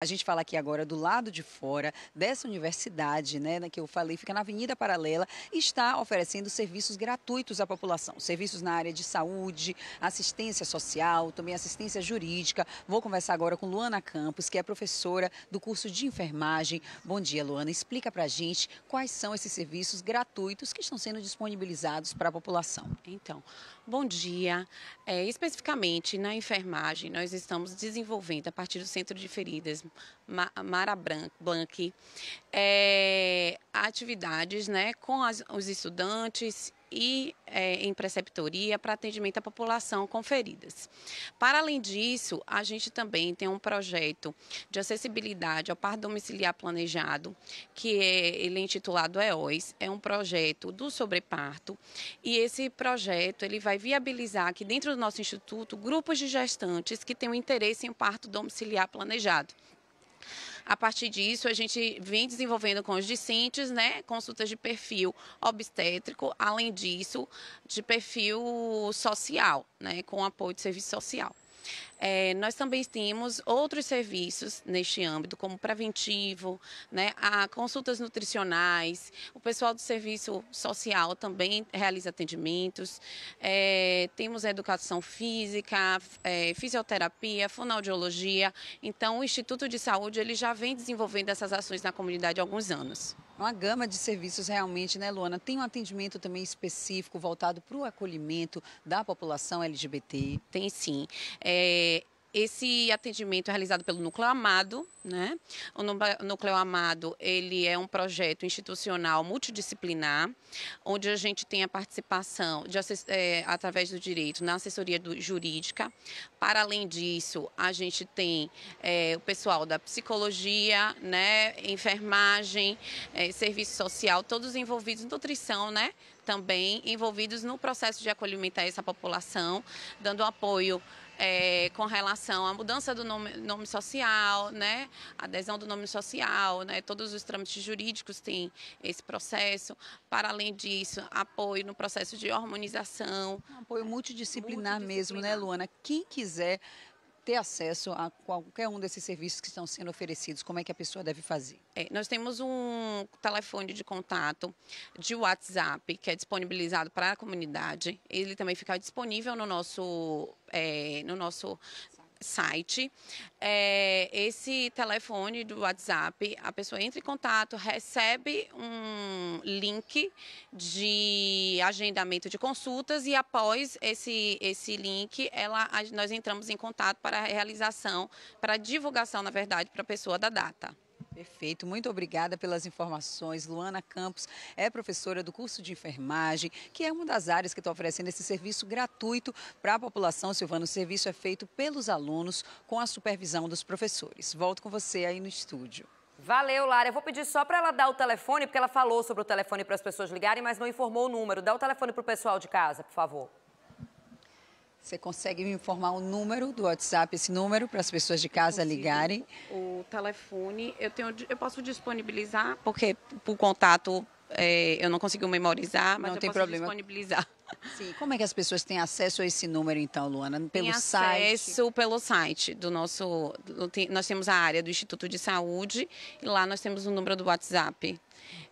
A gente fala aqui agora do lado de fora dessa universidade, né, que eu falei, fica na Avenida Paralela, e está oferecendo serviços gratuitos à população. Serviços na área de saúde, assistência social, também assistência jurídica. Vou conversar agora com Luana Campos, que é professora do curso de enfermagem. Bom dia, Luana. Explica pra gente quais são esses serviços gratuitos que estão sendo disponibilizados para a população. Então, bom dia. É, especificamente na enfermagem, nós estamos desenvolvendo, a partir do Centro de Feridas Mara Blanc, é, atividades né, com as, os estudantes e é, em preceptoria para atendimento à população com feridas. Para além disso, a gente também tem um projeto de acessibilidade ao par domiciliar planejado, que é, ele é intitulado EOS, é um projeto do sobreparto, e esse projeto ele vai viabilizar aqui dentro do nosso instituto grupos de gestantes que têm um interesse em parto domiciliar planejado. A partir disso, a gente vem desenvolvendo com os discentes, né, consultas de perfil obstétrico, além disso, de perfil social, né, com apoio de serviço social. É, nós também temos outros serviços neste âmbito, como preventivo, né, a consultas nutricionais, o pessoal do serviço social também realiza atendimentos, é, temos educação física, é, fisioterapia, fonoaudiologia. Então, o Instituto de Saúde ele já vem desenvolvendo essas ações na comunidade há alguns anos uma gama de serviços realmente, né, Luana? Tem um atendimento também específico voltado para o acolhimento da população LGBT? Tem sim. É, esse atendimento é realizado pelo Núcleo Amado, né? O Núcleo Amado, ele é um projeto institucional multidisciplinar, onde a gente tem a participação, de, é, através do direito, na assessoria do, jurídica. Para além disso, a gente tem é, o pessoal da psicologia, né? enfermagem, é, serviço social, todos envolvidos em nutrição, né? também envolvidos no processo de acolhimento a essa população, dando apoio é, com relação à mudança do nome, nome, social, né, adesão do nome social, né, todos os trâmites jurídicos têm esse processo. Para além disso, apoio no processo de harmonização. Um apoio multidisciplinar, multidisciplinar mesmo, né, Luana? Quem quiser ter acesso a qualquer um desses serviços que estão sendo oferecidos? Como é que a pessoa deve fazer? É, nós temos um telefone de contato de WhatsApp que é disponibilizado para a comunidade. Ele também fica disponível no nosso, é, no nosso site, é, esse telefone do WhatsApp, a pessoa entra em contato, recebe um link de agendamento de consultas e após esse, esse link, ela, nós entramos em contato para a realização, para a divulgação, na verdade, para a pessoa da data. Perfeito, muito obrigada pelas informações. Luana Campos é professora do curso de enfermagem, que é uma das áreas que está oferecendo esse serviço gratuito para a população. Silvana, o serviço é feito pelos alunos com a supervisão dos professores. Volto com você aí no estúdio. Valeu, Lara. Eu vou pedir só para ela dar o telefone, porque ela falou sobre o telefone para as pessoas ligarem, mas não informou o número. Dá o telefone para o pessoal de casa, por favor. Você consegue me informar o número do WhatsApp, esse número para as pessoas de casa Consigo. ligarem? O telefone eu tenho, eu posso disponibilizar porque por contato é, eu não consigo memorizar, mas não eu tem posso problema. disponibilizar. Sim. Como é que as pessoas têm acesso a esse número, então, Luana? Pelo tem site? Acesso pelo site do nosso. Nós temos a área do Instituto de Saúde e lá nós temos o número do WhatsApp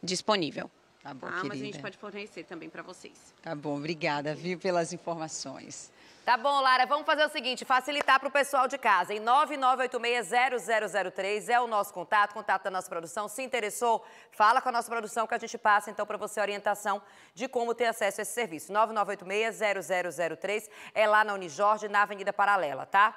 disponível. Tá bom, ah, querida. mas a gente pode fornecer também para vocês. Tá bom, obrigada, viu, pelas informações. Tá bom, Lara, vamos fazer o seguinte, facilitar para o pessoal de casa. Em 99860003 é o nosso contato, contato da nossa produção. Se interessou, fala com a nossa produção que a gente passa então para você a orientação de como ter acesso a esse serviço. 99860003 é lá na Unijorge, na Avenida Paralela, tá?